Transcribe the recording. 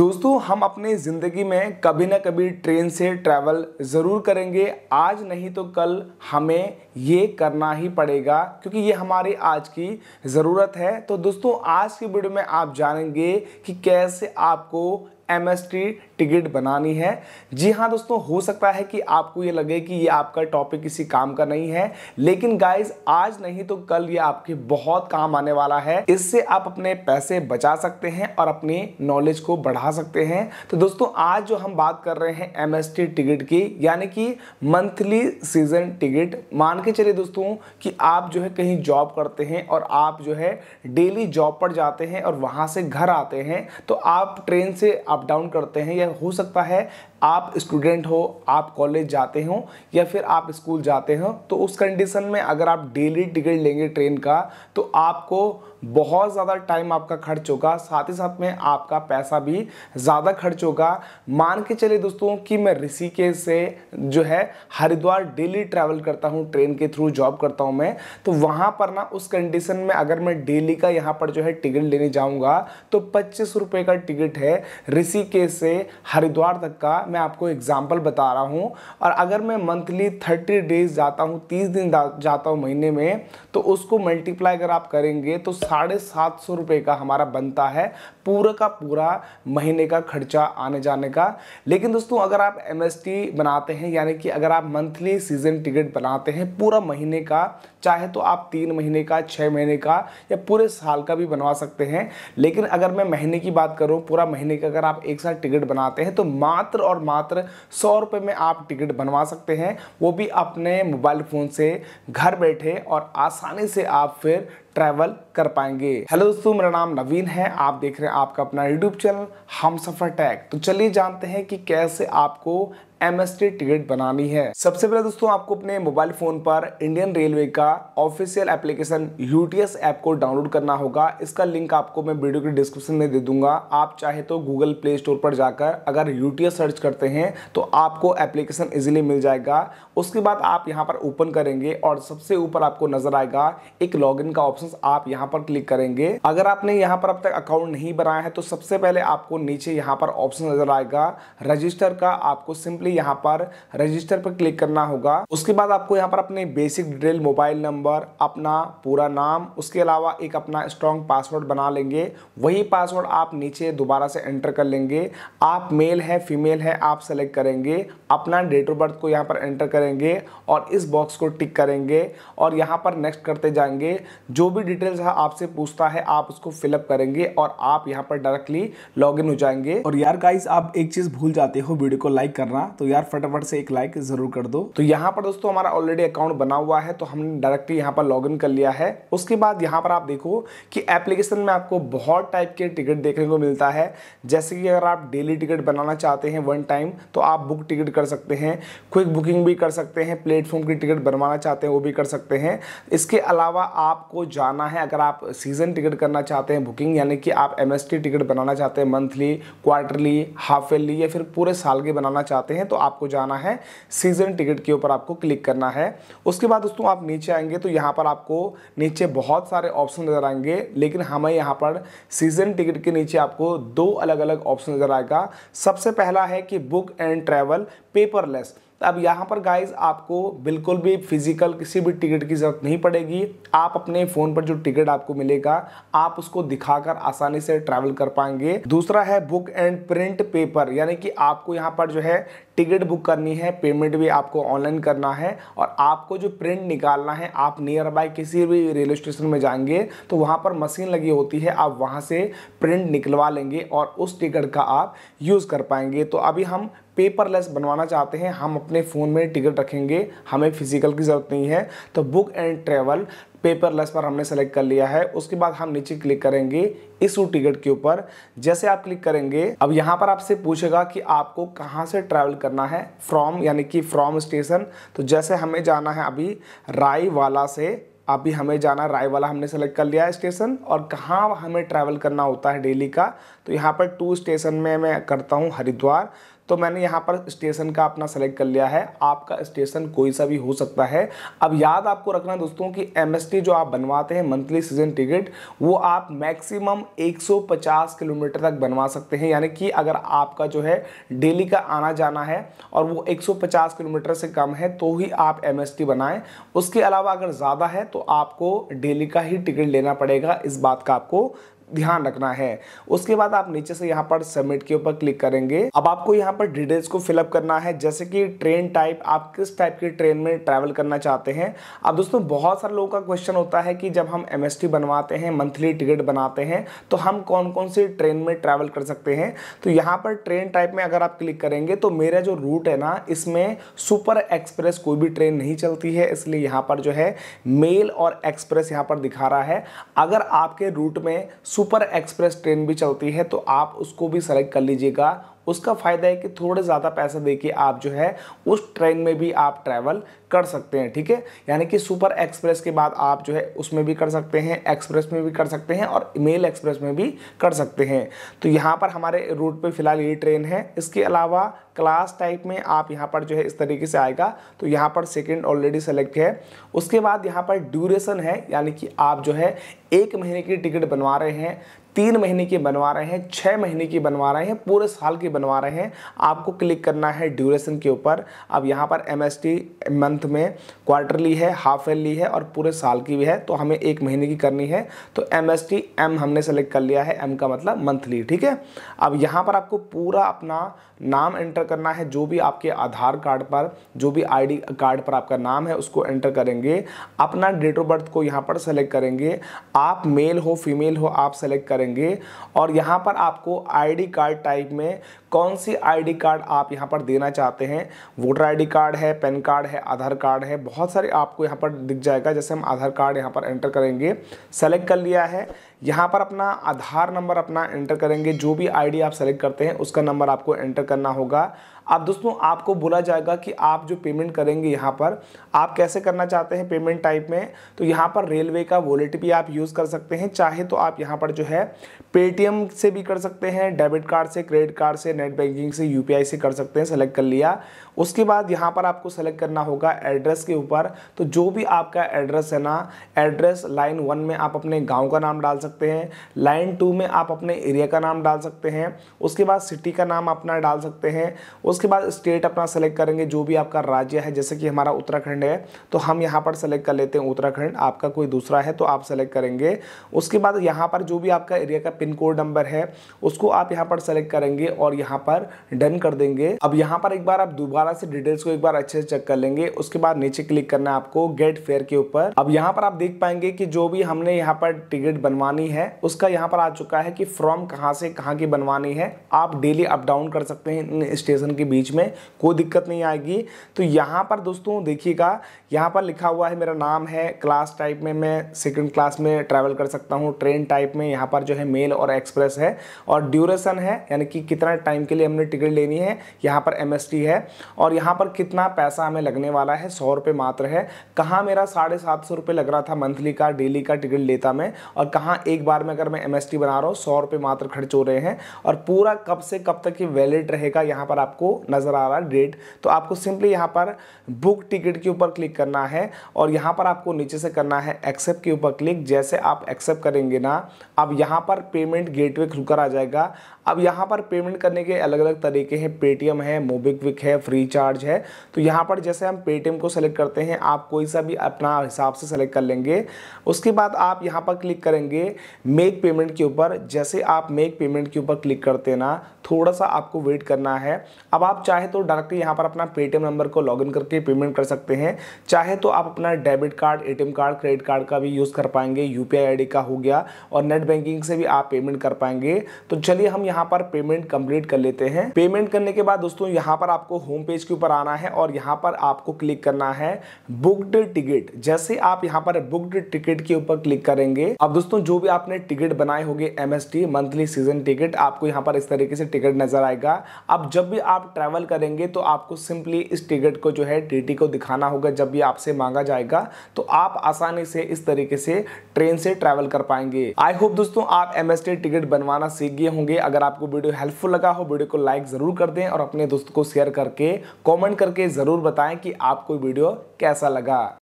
दोस्तों हम अपने ज़िंदगी में कभी ना कभी ट्रेन से ट्रैवल ज़रूर करेंगे आज नहीं तो कल हमें ये करना ही पड़ेगा क्योंकि ये हमारी आज की ज़रूरत है तो दोस्तों आज की वीडियो में आप जानेंगे कि कैसे आपको एम एस टिकट बनानी है जी हाँ दोस्तों हो सकता है कि आपको ये लगे कि ये आपका टॉपिक किसी काम का नहीं है लेकिन गाइज आज नहीं तो कल ये आपके बहुत काम आने वाला है इससे आप अपने पैसे बचा सकते हैं और अपनी नॉलेज को बढ़ा सकते हैं तो दोस्तों आज जो हम बात कर रहे हैं एम टिकट की यानी कि मंथली सीजन टिकट मान के चलिए दोस्तों कि आप जो है कहीं जॉब करते हैं और आप जो है डेली जॉब पर जाते हैं और वहाँ से घर आते हैं तो आप ट्रेन से अप डाउन करते हैं या हो सकता है आप स्टूडेंट हो आप कॉलेज जाते हो या फिर आप स्कूल जाते हो तो उस कंडीशन में अगर आप डेली टिकट लेंगे ट्रेन का तो आपको बहुत ज़्यादा टाइम आपका खर्च होगा साथ ही साथ में आपका पैसा भी ज़्यादा खर्च होगा मान के चले दोस्तों कि मैं ऋषिकेश से जो है हरिद्वार डेली ट्रैवल करता हूँ ट्रेन के थ्रू जॉब करता हूँ मैं तो वहाँ पर ना उस कंडीशन में अगर मैं डेली का यहाँ पर जो है टिकट लेने जाऊँगा तो पच्चीस रुपये का टिकट है ऋषिकेश से हरिद्वार तक का मैं आपको एग्जाम्पल बता रहा हूँ और अगर मैं मंथली थर्टी डेज जाता हूँ तीस दिन जाता हूँ महीने में तो उसको मल्टीप्लाई अगर आप करेंगे तो साढ़े सात सौ रुपये का हमारा बनता है पूरा का पूरा महीने का खर्चा आने जाने का लेकिन दोस्तों अगर आप एम बनाते हैं यानी कि अगर आप मंथली सीजन टिकट बनाते हैं पूरा महीने का चाहे तो आप तीन महीने का छः महीने का या पूरे साल का भी बनवा सकते हैं लेकिन अगर मैं महीने की बात करूँ पूरा महीने का अगर आप एक साथ टिकट बनाते हैं तो मात्र और मात्र सौ रुपये में आप टिकट बनवा सकते हैं वो भी अपने मोबाइल फ़ोन से घर बैठे और आसानी से आप फिर ट्रैवल कर पाएंगे हेलो दोस्तों मेरा नाम नवीन है आप देख रहे हैं आपका अपना यूट्यूब चैनल हम सफर टैग तो चलिए जानते हैं कि कैसे आपको एम एस टी टिकट बनानी है सबसे पहले दोस्तों आपको अपने मोबाइल फोन पर इंडियन रेलवे का ऑफिशियल एप्लीकेशन यूटीएस ऐप को डाउनलोड करना होगा इसका लिंक आपको मैं वीडियो के डिस्क्रिप्शन में दे दूंगा आप चाहे तो गूगल प्ले स्टोर पर जाकर अगर यूटीएस सर्च करते हैं तो आपको एप्लीकेशन इजिली मिल जाएगा उसके बाद आप यहाँ पर ओपन करेंगे और सबसे ऊपर आपको नजर आएगा एक लॉग का ऑप्शन ऑप्शन आप यहाँ पर क्लिक करेंगे अगर आपने यहाँ पर अब तक अकाउंट नहीं बनाया है तो सबसे पहले आपको नीचे यहाँ पर ऑप्शन नजर आएगा रजिस्टर का आपको सिंपली यहाँ पर रजिस्टर पर क्लिक करना होगा उसके बाद आपको यहाँ पर अपने बेसिक डिटेल मोबाइल नंबर अपना पूरा नाम उसके अलावा एक अपना स्ट्रॉन्ग पासवर्ड बना लेंगे वही पासवर्ड आप नीचे दोबारा से एंटर कर लेंगे आप मेल है फीमेल है आप सेलेक्ट करेंगे अपना डेट ऑफ बर्थ को यहाँ पर एंटर करेंगे और इस बॉक्स को टिक करेंगे और यहाँ पर नेक्स्ट करते जाएंगे जो भी डिटेल्स है आपसे पूछता है आप उसको फिलअप करेंगे और आप यहाँ पर डायरेक्टली लॉग हो जाएंगे और यार गाइस आप एक चीज भूल जाते हो वीडियो को लाइक करना तो यार फटाफट से एक लाइक जरूर कर दो तो यहाँ पर दोस्तों हमारा ऑलरेडी अकाउंट बना हुआ है तो हमने डायरेक्टली यहाँ पर लॉग कर लिया है उसके बाद यहाँ पर आप देखो कि एप्लीकेशन में आपको बहुत टाइप के टिकट देखने को मिलता है जैसे कि अगर आप डेली टिकट बनाना चाहते हैं वन टाइम तो आप बुक टिकट कर सकते हैं क्विक बुकिंग भी कर सकते हैं प्लेटफॉर्म की टिकट बनवाना चाहते हैं वो भी कर सकते हैं इसके अलावा आपको जाना है अगर आप सीज़न टिकट करना चाहते हैं बुकिंग यानी कि आप एम टिकट बनाना चाहते हैं मंथली क्वार्टरली हाफ ईयरली या फिर पूरे साल के बनाना चाहते हैं तो आपको जाना है सीज़न टिकट के ऊपर आपको क्लिक करना है उसके बाद दोस्तों आप नीचे आएंगे तो यहाँ पर आपको नीचे बहुत सारे ऑप्शन नज़र आएंगे लेकिन हमें यहाँ पर सीज़न टिकट के नीचे आपको दो अलग अलग ऑप्शन नज़र आएगा सबसे पहला है कि बुक एंड ट्रैवल पेपरलेस तो अब यहाँ पर गाइज आपको बिल्कुल भी फिजिकल किसी भी टिकट की ज़रूरत नहीं पड़ेगी आप अपने फ़ोन पर जो टिकट आपको मिलेगा आप उसको दिखाकर आसानी से ट्रैवल कर पाएंगे दूसरा है बुक एंड प्रिंट पेपर यानी कि आपको यहाँ पर जो है टिकट बुक करनी है पेमेंट भी आपको ऑनलाइन करना है और आपको जो प्रिंट निकालना है आप नियर बाय किसी भी रेलवे स्टेशन में जाएंगे तो वहाँ पर मशीन लगी होती है आप वहाँ से प्रिंट निकलवा लेंगे और उस टिकट का आप यूज़ कर पाएंगे तो अभी हम पेपरलेस बनवाना चाहते हैं हम अपने फ़ोन में टिकट रखेंगे हमें फिजिकल की ज़रूरत नहीं है तो बुक एंड ट्रेवल पेपरलेस पर हमने सेलेक्ट कर लिया है उसके बाद हम नीचे क्लिक करेंगे इशू टिकट के ऊपर जैसे आप क्लिक करेंगे अब यहाँ पर आपसे पूछेगा कि आपको कहाँ से ट्रैवल करना है फ्रॉम यानी कि फ्रॉम स्टेशन तो जैसे हमें जाना है अभी रायवाला से अभी हमें जाना रायवाला हमने सेलेक्ट कर लिया है स्टेशन और कहाँ हमें ट्रैवल करना होता है डेली का तो यहाँ पर टू स्टेशन में मैं करता हूँ हरिद्वार तो मैंने यहाँ पर स्टेशन का अपना सेलेक्ट कर लिया है आपका स्टेशन कोई सा भी हो सकता है अब याद आपको रखना दोस्तों कि एम जो आप बनवाते हैं मंथली सीजन टिकट वो आप मैक्सिमम 150 किलोमीटर तक बनवा सकते हैं यानी कि अगर आपका जो है डेली का आना जाना है और वो 150 किलोमीटर से कम है तो ही आप एम बनाएं उसके अलावा अगर ज़्यादा है तो आपको डेली का ही टिकट लेना पड़ेगा इस बात का आपको ध्यान रखना है उसके बाद आप नीचे से यहाँ पर सबमिट के ऊपर क्लिक करेंगे अब आपको यहाँ पर डिटेल्स को फिलअप करना है जैसे कि ट्रेन टाइप आप किस टाइप की ट्रेन में ट्रैवल करना चाहते हैं अब दोस्तों बहुत सारे लोगों का क्वेश्चन होता है कि जब हम एम बनवाते हैं मंथली टिकट बनाते हैं तो हम कौन कौन सी ट्रेन में ट्रैवल कर सकते हैं तो यहाँ पर ट्रेन टाइप में अगर आप क्लिक करेंगे तो मेरा जो रूट है ना इसमें सुपर एक्सप्रेस कोई भी ट्रेन नहीं चलती है इसलिए यहाँ पर जो है मेल और एक्सप्रेस यहाँ पर दिखा रहा है अगर आपके रूट में सुपर एक्सप्रेस ट्रेन भी चलती है तो आप उसको भी सेलेक्ट कर लीजिएगा उसका फ़ायदा है कि थोड़े ज़्यादा पैसे दे के आप जो है उस ट्रेन में भी आप ट्रैवल कर सकते हैं ठीक है यानी कि सुपर एक्सप्रेस के बाद आप जो है उसमें भी कर सकते हैं एक्सप्रेस में भी कर सकते हैं और मेल एक्सप्रेस में भी कर सकते हैं तो यहाँ पर हमारे रूट पे फिलहाल ये ट्रेन है इसके अलावा क्लास टाइप में आप यहाँ पर जो है इस तरीके से आएगा तो यहाँ पर सेकेंड ऑलरेडी सेलेक्ट है उसके बाद यहाँ पर ड्यूरेशन है यानी कि आप जो है एक महीने की टिकट बनवा रहे हैं तीन महीने की बनवा रहे हैं छः महीने की बनवा रहे हैं पूरे साल की बनवा रहे हैं आपको क्लिक करना है ड्यूरेशन के ऊपर अब यहाँ पर एम मंथ में क्वार्टरली है हाफ ईयरली है और पूरे साल की भी है तो हमें एक महीने की करनी है तो एम एस टी एम हमने सेलेक्ट कर लिया है एम का मतलब मंथली ठीक है अब यहाँ पर आपको पूरा अपना नाम एंटर करना है जो भी आपके आधार कार्ड पर जो भी आईडी कार्ड पर आपका नाम है उसको एंटर करेंगे अपना डेट ऑफ बर्थ को यहाँ पर सेलेक्ट करेंगे आप मेल हो फीमेल हो आप सेलेक्ट करेंगे और यहाँ पर आपको आईडी कार्ड टाइप में कौन सी आईडी कार्ड आप यहाँ पर देना चाहते हैं वोटर आईडी कार्ड है पैन कार्ड है आधार कार्ड है बहुत सारे आपको यहाँ पर दिख जाएगा जैसे हम आधार कार्ड यहाँ पर एंटर करेंगे सेलेक्ट कर लिया है यहाँ पर अपना आधार नंबर अपना एंटर करेंगे जो भी आईडी आप सेलेक्ट करते हैं उसका नंबर आपको एंटर करना होगा अब दोस्तों आपको बोला जाएगा कि आप जो पेमेंट करेंगे यहाँ पर आप कैसे करना चाहते हैं पेमेंट टाइप में तो यहाँ पर रेलवे का वॉलेट भी आप यूज़ कर सकते हैं चाहे तो आप यहाँ पर जो है पेटीएम से भी कर सकते हैं डेबिट कार्ड से क्रेडिट कार्ड से नेट बैंकिंग से यू से कर सकते हैं सेलेक्ट कर लिया उसके बाद यहाँ पर आपको सेलेक्ट करना होगा एड्रेस के ऊपर तो जो भी आपका एड्रेस है ना एड्रेस लाइन वन में आप अपने गाँव का नाम डाल सकते हैं लाइन टू में आप अपने एरिया का नाम डाल सकते हैं उसके बाद सिटी का नाम अपना डाल सकते हैं उस उसके बाद स्टेट अपना सेलेक्ट करेंगे जो भी आपका राज्य है जैसे कि हमारा उत्तराखंड है तो हम यहाँ पर सेलेक्ट कर लेते हैं उत्तराखंड आपका कोई दूसरा है तो आप सेलेक्ट करेंगे उसके बाद यहाँ पर जो भी आपका एरिया का पिन कोड नंबर है उसको आप यहाँ पर सेलेक्ट करेंगे और यहाँ पर डन कर देंगे अब यहाँ पर एक बार आप दोबारा से डिटेल्स को एक बार अच्छे से चेक कर लेंगे उसके बाद नीचे क्लिक करना है आपको गेट फेयर के ऊपर अब यहाँ पर आप देख पाएंगे कि जो भी हमने यहाँ पर टिकट बनवानी है उसका यहाँ पर आ चुका है कि फ्रॉम कहाँ से कहाँ की बनवानी है आप डेली अप डाउन कर सकते हैं स्टेशन के के बीच में कोई दिक्कत नहीं आएगी तो यहाँ पर दोस्तों देखिएगा यहाँ पर लिखा हुआ है मेरा नाम है क्लास टाइप में मैं सेकेंड क्लास में ट्रैवल कर सकता हूँ ट्रेन टाइप में यहाँ पर जो है मेल और एक्सप्रेस है और ड्यूरेशन है यानी कि कितना टाइम के लिए हमने टिकट लेनी है यहाँ पर एम है और यहाँ पर कितना पैसा हमें लगने वाला है सौ रुपये मात्र है कहाँ मेरा साढ़े सात सौ रुपये लग रहा था मंथली का डेली का टिकट लेता मैं और कहाँ एक बार में अगर मैं एम बना रहा हूँ सौ रुपये मात्र खर्च हो रहे हैं और पूरा कब से कब तक ये वैलिड रहेगा यहाँ पर आपको नज़र आ रहा है डेट तो आपको सिंपली यहाँ पर बुक टिकट के ऊपर क्लिक करना है और यहाँ पर आपको नीचे से करना है एक्सेप्ट के ऊपर क्लिक जैसे आप एक्सेप्ट करेंगे ना अब यहाँ पर पेमेंट गेटवे खुलकर आ जाएगा अब यहाँ पर पेमेंट करने के अलग अलग तरीके हैं पेटीएम है मोबिक्विक है फ्री चार्ज है तो यहाँ पर जैसे हम पेटीएम को सेलेक्ट करते हैं आप कोई सा भी अपना हिसाब से सेलेक्ट कर लेंगे उसके बाद आप यहाँ पर क्लिक करेंगे मेक पेमेंट के ऊपर जैसे आप मेक पेमेंट के ऊपर क्लिक करते ना थोड़ा सा आपको वेट करना है अब अब आप चाहे तो डायरेक्टली यहाँ पर अपना पेटीएम नंबर को लॉगिन करके पेमेंट कर सकते हैं चाहे तो आप अपना debit card ATM card credit card का भी यूज़ कर पाएंगे यूपीआई आईडी का हो गया और नेट बैंकिंग से भी आप पेमेंट कर पाएंगे तो चलिए हम यहाँ पर पेमेंट कंप्लीट कर लेते हैं पेमेंट करने के बाद दोस्तों यहाँ पर आपको होम पेज के ऊपर आना है और यहाँ पर आपको क्लिक करना है बुकड टिकट जैसे आप यहाँ पर बुकड टिकट के ऊपर क्लिक करेंगे अब दोस्तों जो भी आपने टिकट बनाए होंगे एमएसटी मंथली सीजन टिकट आपको यहाँ पर इस तरीके से टिकट नजर आएगा अब जब भी आप ट्रैवल करेंगे तो आपको सिंपली इस टिकट को जो है टीटी को दिखाना होगा जब भी आपसे मांगा जाएगा तो आप आसानी से इस तरीके से ट्रेन से ट्रैवल कर पाएंगे आई होप दोस्तों आप एम टिकट बनवाना सीख गए होंगे अगर आपको वीडियो हेल्पफुल लगा हो वीडियो को लाइक ज़रूर कर दें और अपने दोस्त को शेयर करके कॉमेंट करके ज़रूर बताएं कि आपको वीडियो कैसा लगा